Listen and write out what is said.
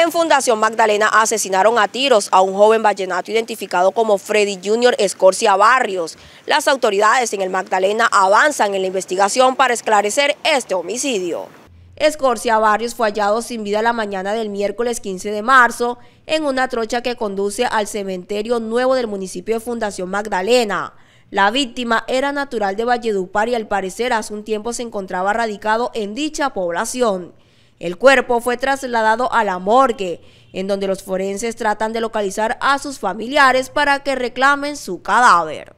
En Fundación Magdalena asesinaron a tiros a un joven vallenato identificado como Freddy Junior Escorcia Barrios. Las autoridades en el Magdalena avanzan en la investigación para esclarecer este homicidio. Escorcia Barrios fue hallado sin vida la mañana del miércoles 15 de marzo en una trocha que conduce al cementerio nuevo del municipio de Fundación Magdalena. La víctima era natural de Valledupar y al parecer hace un tiempo se encontraba radicado en dicha población. El cuerpo fue trasladado a la morgue, en donde los forenses tratan de localizar a sus familiares para que reclamen su cadáver.